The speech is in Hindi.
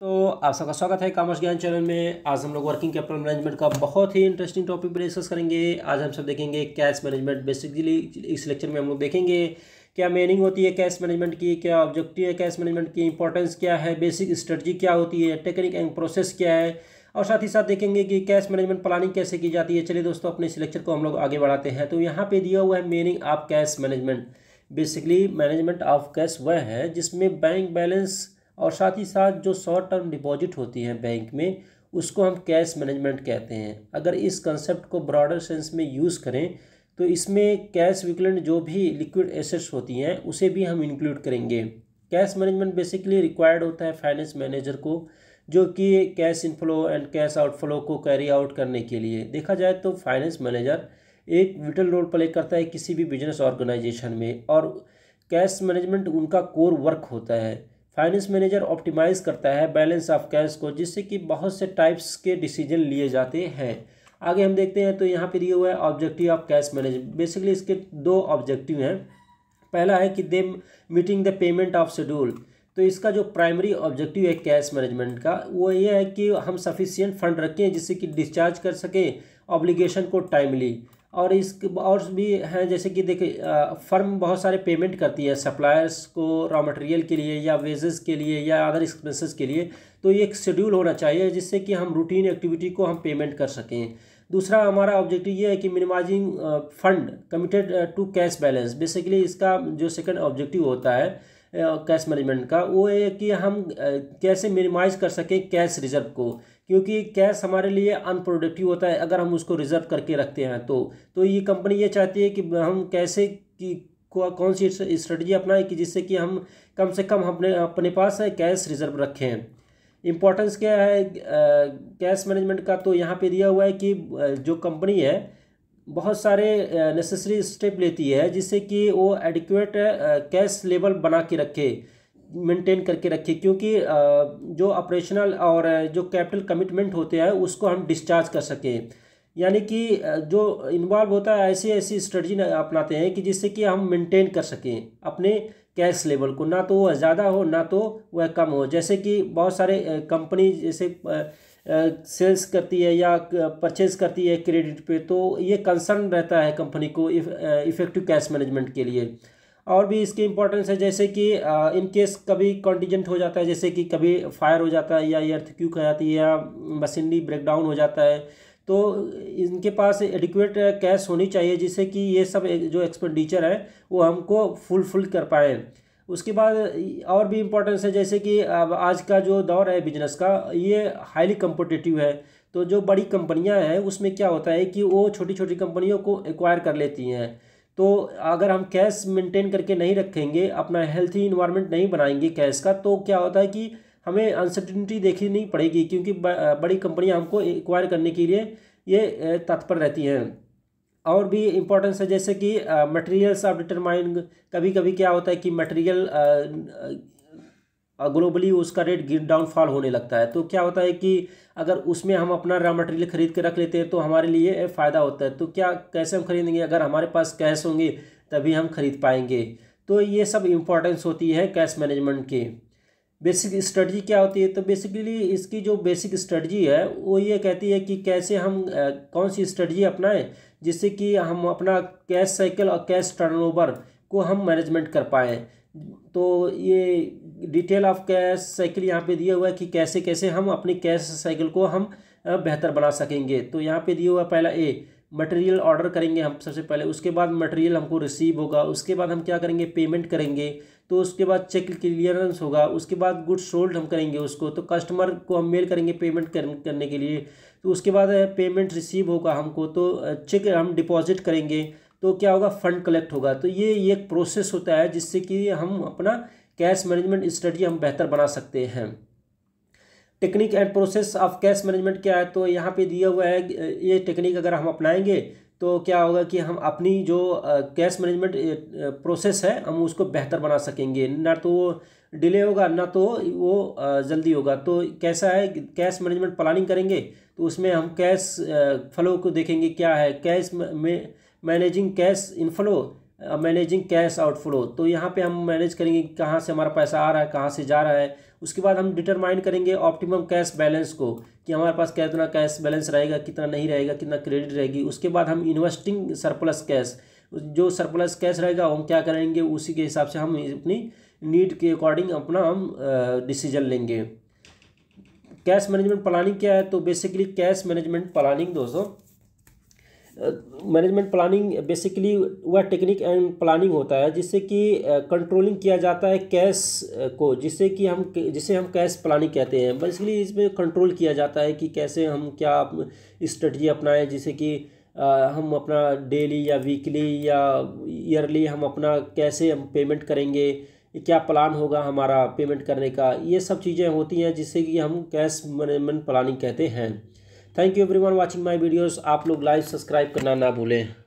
तो आप सबका स्वागत है कॉमर्स ज्ञान चैनल में आज हम लोग वर्किंग कैपिटल मैनेजमेंट का बहुत ही इंटरेस्टिंग टॉपिक पर डिस्कस करेंगे आज हम सब देखेंगे कैश मैनेजमेंट बेसिकली इस लेक्चर में हम लोग देखेंगे क्या मीनिंग होती है कैश मैनेजमेंट की क्या ऑब्जेक्टिव है कैश मैनेजमेंट की इंपॉर्टेंस क्या है बेसिक स्ट्रेटजी क्या होती है टेक्निक एंड प्रोसेस क्या है और साथ ही साथ देखेंगे कि कैश मैनेजमेंट प्लानिंग कैसे की जाती है चलिए दोस्तों अपने इस लेक्चर को हम लोग आगे बढ़ाते हैं तो यहाँ पे दिया हुआ है meaning of cash management basically management of cash वह है जिसमें बैंक बैलेंस और साथ ही साथ जो शॉर्ट टर्म डिपॉजिट होती है बैंक में उसको हम कैश मैनेजमेंट कहते हैं अगर इस कंसेप्ट को ब्रॉडर सेंस में यूज़ करें तो इसमें कैश विकलन जो भी लिक्विड एसेट्स होती हैं उसे भी हम इंक्लूड करेंगे कैश मैनेजमेंट बेसिकली रिक्वायर्ड होता है फाइनेंस मैनेजर को जो कि cash inflow and cash outflow को कैरी आउट करने के लिए देखा जाए तो फाइनेंस मैनेजर एक विटल रोल प्ले करता है किसी भी बिजनेस ऑर्गेनाइजेशन में और कैश मैनेजमेंट उनका कोर वर्क होता है फाइनेंस मैनेजर ऑप्टिमाइज करता है बैलेंस ऑफ कैश को जिससे कि बहुत से टाइप्स के डिसीजन लिए जाते हैं आगे हम देखते हैं तो यहाँ पर ये हुआ है objective of cash management basically इसके दो ऑब्जेक्टिव हैं पहला है कि the meeting the payment of schedule तो इसका जो प्राइमरी ऑब्जेक्टिव है कैश मैनेजमेंट का वो ये है कि हम सफिशियंट फंड रखें जिससे कि डिस्चार्ज कर सकें ऑब्लिगेशन को टाइमली और इस और भी हैं जैसे कि देखिए फर्म बहुत सारे पेमेंट करती है सप्लायर्स को रॉ मटेरियल के लिए या वेजेस के लिए या अदर एक्सपेंसेस के लिए तो ये एक शेड्यूल होना चाहिए जिससे कि हम रूटीन एक्टिविटी को हम पेमेंट कर सकें दूसरा हमारा ऑब्जेक्टिव ये है कि minimising fund committed to cash balance basically इसका जो सेकेंड ऑब्जेक्टिव होता है कैश मैनेजमेंट का वो है कि हम कैसे मिनिमाइज कर सकें कैश रिजर्व को क्योंकि कैश हमारे लिए अनप्रोडक्टिव होता है अगर हम उसको रिजर्व करके रखते हैं तो तो ये कंपनी ये चाहती है कि हम कैसे कि कौन सी स्ट्रेटजी अपनाएं कि जिससे कि हम कम से कम अपने अपने पास कैश रिजर्व रखें इम्पोर्टेंस क्या है कैश मैनेजमेंट का तो यहाँ पे दिया हुआ है कि जो कंपनी है बहुत सारे नेसेसरी स्टेप लेती है जिससे कि वो एडिक्वेट कैश लेवल बना के रखे मेंटेन करके रखें क्योंकि जो ऑपरेशनल और जो कैपिटल कमिटमेंट होते हैं उसको हम डिस्चार्ज कर सकें यानी कि जो इन्वॉल्व होता है ऐसी ऐसी स्ट्रेटजी अपनाते हैं कि जिससे कि हम मेंटेन कर सकें अपने कैश लेवल को ना तो वह ज़्यादा हो ना तो वह कम हो जैसे कि बहुत सारे कंपनी जैसे सेल्स करती है या परचेज करती है क्रेडिट पे तो ये कंसर्न रहता है कंपनी को इफ़ेक्टिव कैश मैनेजमेंट के लिए और भी इसके इंपॉर्टेंस है जैसे कि इन केस कभी कॉन्टीजेंट हो जाता है जैसे कि कभी फायर हो जाता है या अर्थ क्यू कह जाती है या मशीनरी ब्रेकडाउन हो जाता है तो इनके पास एडिक्वेट कैश होनी चाहिए जिससे कि ये सब जो एक्सपेंडिचर है वो हमको फुलफिल कर पाए उसके बाद और भी इम्पोर्टेंस है जैसे कि अब आज का जो दौर है बिजनेस का ये हाईली कम्पटिटिव है तो जो बड़ी कंपनियां हैं उसमें क्या होता है कि वो छोटी छोटी कंपनियों को एक्वायर कर लेती हैं तो अगर हम कैश मेंटेन करके नहीं रखेंगे अपना हेल्थी इन्वायरमेंट नहीं बनाएंगे कैश का तो क्या होता है कि हमें अनसर्टिनिटी देखनी नहीं पड़ेगी क्योंकि बड़ी कंपनियां हमको एक्वायर करने के लिए ये तत्पर रहती हैं और भी इम्पोर्टेंस है जैसे कि मटेरियल्स ऑफ डिटरमाइन कभी कभी क्या होता है कि मटेरियल और ग्लोबली उसका रेट गिर डाउनफॉल होने लगता है तो क्या होता है कि अगर उसमें हम अपना रॉ मटेरियल खरीद के रख लेते हैं तो हमारे लिए फ़ायदा होता है तो क्या कैसे हम खरीदेंगे अगर हमारे पास कैश होंगे तभी हम खरीद पाएंगे तो ये सब इम्पॉर्टेंस होती है कैश मैनेजमेंट की बेसिक स्ट्रेटजी क्या होती है तो बेसिकली इसकी जो बेसिक स्ट्रेटजी है वो ये कहती है कि कैसे हम कौन सी स्ट्रेटजी अपनाएं जिससे कि हम अपना कैश साइकिल और कैश टर्नओवर को हम मैनेजमेंट कर पाएँ तो ये डिटेल ऑफ कैश साइकिल यहाँ पे दिया हुआ है कि कैसे कैसे हम अपनी कैश साइकिल को हम बेहतर बना सकेंगे तो यहाँ पे दिया हुआ पहला ए मटेरियल ऑर्डर करेंगे हम सबसे पहले उसके बाद मटेरियल हमको रिसीव होगा उसके बाद हम क्या करेंगे पेमेंट करेंगे तो उसके बाद चेक क्लियरेंस होगा उसके बाद गुड सोल्ड हम करेंगे उसको तो कस्टमर को हम मेल करेंगे पेमेंट करने के लिए तो उसके बाद पेमेंट रिसीव होगा हमको तो चेक हम डिपॉजिट करेंगे तो क्या होगा फंड कलेक्ट होगा तो ये एक प्रोसेस होता है जिससे कि हम अपना कैश मैनेजमेंट स्ट्रेटी हम बेहतर बना सकते हैं technique and process of cash management क्या है तो यहाँ पे दिया हुआ है ये टेक्निक अगर हम अपनाएंगे तो क्या होगा कि हम अपनी जो कैश मैनेजमेंट प्रोसेस है हम उसको बेहतर बना सकेंगे ना तो वो डिले होगा ना तो वो जल्दी होगा तो कैसा है कैश मैनेजमेंट प्लानिंग करेंगे तो उसमें हम कैश फ्लो को देखेंगे क्या है कैश में managing cash inflow managing cash outflow तो यहाँ पे हम मैनेज करेंगे कि कहाँ से हमारा पैसा आ रहा है कहाँ से जा रहा है उसके बाद हम डिटरमाइन करेंगे ऑप्टिमम कैश बैलेंस को कि हमारे पास कितना कैश बैलेंस रहेगा कितना नहीं रहेगा कितना क्रेडिट रहेगी उसके बाद हम इन्वेस्टिंग सरप्लस कैश जो सरप्लस कैश रहेगा हम क्या करेंगे उसी के हिसाब से हम अपनी नीड के अकॉर्डिंग अपना हम डिसीजन uh, लेंगे कैश मैनेजमेंट प्लानिंग क्या है तो बेसिकली कैश मैनेजमेंट प्लानिंग दोस्तों मैनेजमेंट प्लानिंग बेसिकली वह टेक्निक एंड प्लानिंग होता है जिससे कि कंट्रोलिंग किया जाता है कैश को जिससे कि हम जिसे हम कैश प्लानिंग कहते हैं बेसिकली इसमें कंट्रोल किया जाता है कि कैसे हम क्या स्ट्रेटजी अपनाएं जिससे कि हम अपना डेली या वीकली या ईयरली हम अपना कैसे हम पेमेंट करेंगे क्या प्लान होगा हमारा पेमेंट करने का ये सब चीज़ें होती हैं जिससे कि हम कैश मैनेजमेंट प्लानिंग कहते हैं thank you everyone watching my videos आप लोग लाइव सब्सक्राइब करना ना भूलें